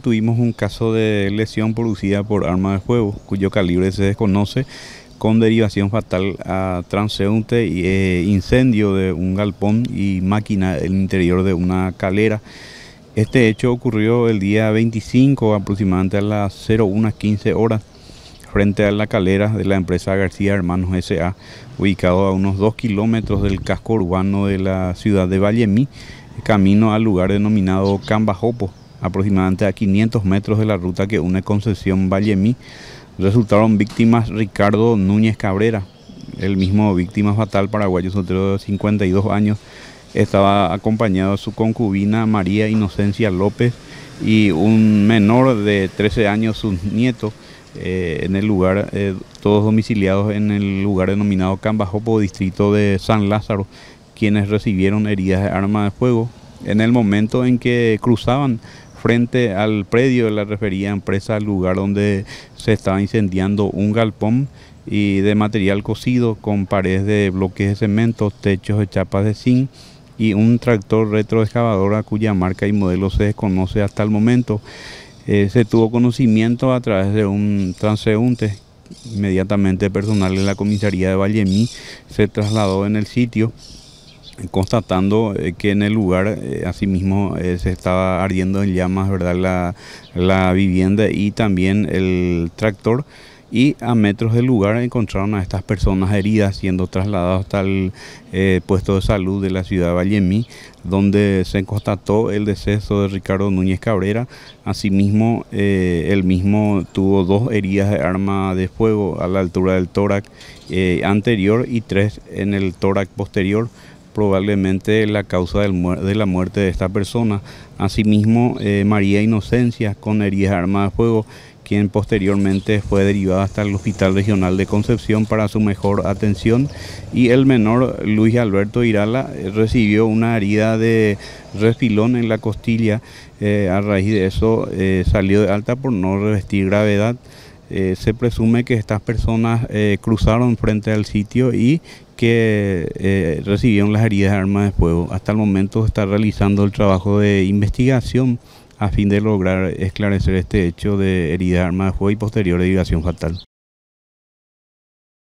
Tuvimos un caso de lesión producida por arma de fuego, cuyo calibre se desconoce, con derivación fatal a transeúnte e incendio de un galpón y máquina en el interior de una calera. Este hecho ocurrió el día 25 aproximadamente a las 01.15 horas frente a la calera de la empresa García Hermanos S.A., ubicado a unos 2 kilómetros del casco urbano de la ciudad de Vallemí, camino al lugar denominado Cambajopo aproximadamente a 500 metros de la ruta que une Concepción Vallemí, resultaron víctimas Ricardo Núñez Cabrera, el mismo víctima fatal paraguayo soltero de 52 años, estaba acompañado de su concubina María Inocencia López y un menor de 13 años, sus nietos, eh, en el lugar, eh, todos domiciliados en el lugar denominado Cambajopo, distrito de San Lázaro, quienes recibieron heridas de arma de fuego. En el momento en que cruzaban frente al predio de la referida empresa, al lugar donde se estaba incendiando un galpón y de material cocido con paredes de bloques de cemento, techos de chapas de zinc y un tractor retroexcavadora cuya marca y modelo se desconoce hasta el momento. Eh, se tuvo conocimiento a través de un transeúnte. Inmediatamente personal en la comisaría de Vallemí se trasladó en el sitio constatando eh, que en el lugar eh, asimismo eh, se estaba ardiendo en llamas verdad la, vivienda y también el tractor y a metros del lugar encontraron a estas personas heridas siendo trasladadas hasta el puesto de salud de la ciudad de Vallemí, donde se constató el deceso de Ricardo Núñez Cabrera. Asimismo, él mismo tuvo dos heridas de arma de fuego a la altura del tórax anterior y tres en el tórax posterior probablemente la causa de la muerte de esta persona. Asimismo, eh, María Inocencia, con heridas de arma de fuego, quien posteriormente fue derivada hasta el Hospital Regional de Concepción para su mejor atención y el menor Luis Alberto Irala eh, recibió una herida de refilón en la costilla, eh, a raíz de eso salió de alta por no revestir gravedad. Eh, se presume que estas personas eh, cruzaron frente al sitio y que eh, recibieron las heridas de armas de fuego. Hasta el momento está realizando el trabajo de investigación a fin de lograr esclarecer este hecho de heridas de armas de fuego y posterior derivación fatal.